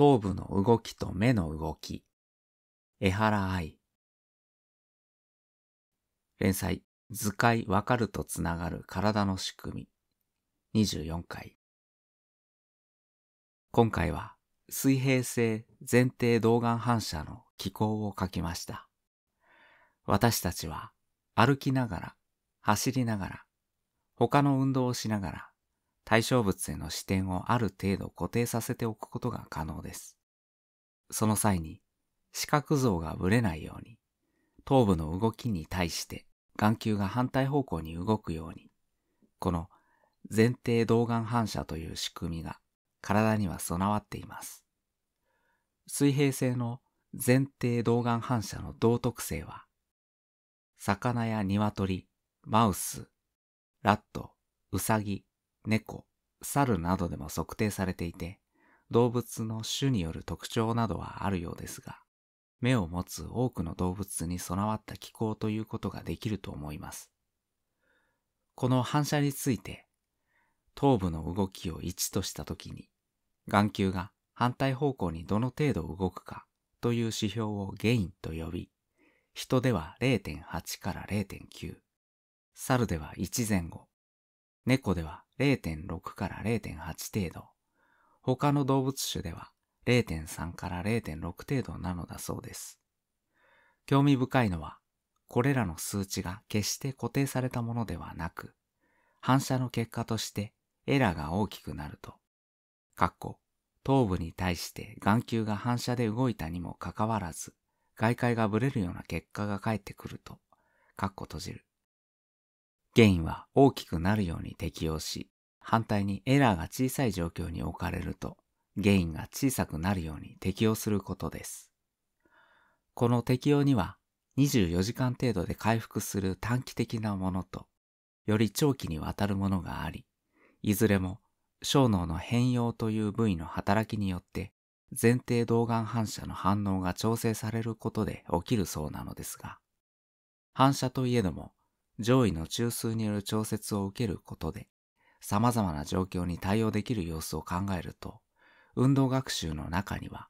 頭部の動きと目の動き。江原愛。連載、図解わかるとつながる体の仕組み。24回。今回は、水平性前提動眼反射の気候を書きました。私たちは、歩きながら、走りながら、他の運動をしながら、対象物への視点をある程度固定させておくことが可能です。その際に、視覚像がぶれないように、頭部の動きに対して眼球が反対方向に動くように、この前提動眼反射という仕組みが体には備わっています。水平性の前提動眼反射の道徳性は、魚や鶏、マウス、ラット、ウサギ、猫、猿などでも測定されていて、動物の種による特徴などはあるようですが、目を持つ多くの動物に備わった気候ということができると思います。この反射について、頭部の動きを1としたときに、眼球が反対方向にどの程度動くかという指標をゲインと呼び、人では0.8から0.9、猿では1前後、猫では0.6から0.8程度、他の動物種では0.3から0.6程度なのだそうです。興味深いのは、これらの数値が決して固定されたものではなく、反射の結果としてエラーが大きくなると、かっこ頭部に対して眼球が反射で動いたにもかかわらず、外界がぶれるような結果が返ってくると、かっこ閉じる。ゲインは大きくなるように適用し、反対にエラーが小さい状況に置かれると、ゲインが小さくなるように適用することです。この適用には、24時間程度で回復する短期的なものと、より長期にわたるものがあり、いずれも小脳の変容という部位の働きによって、前提動眼反射の反応が調整されることで起きるそうなのですが、反射といえども上位の中枢による調節を受けることで、様々な状況に対応できる様子を考えると、運動学習の中には、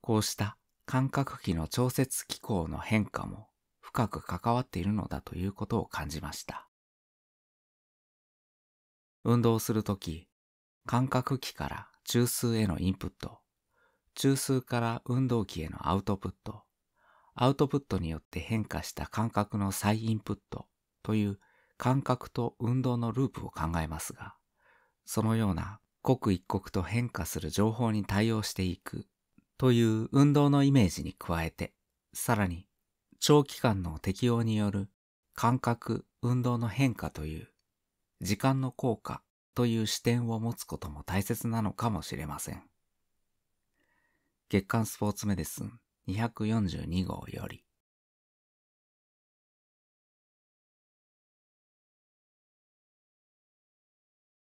こうした感覚器の調節機構の変化も深く関わっているのだということを感じました。運動するとき、感覚器から中枢へのインプット、中枢から運動器へのアウトプット、アウトプットによって変化した感覚の再インプット、という感覚と運動のループを考えますが、そのような刻一刻と変化する情報に対応していくという運動のイメージに加えて、さらに長期間の適応による感覚、運動の変化という時間の効果という視点を持つことも大切なのかもしれません。月刊スポーツメディスン242号より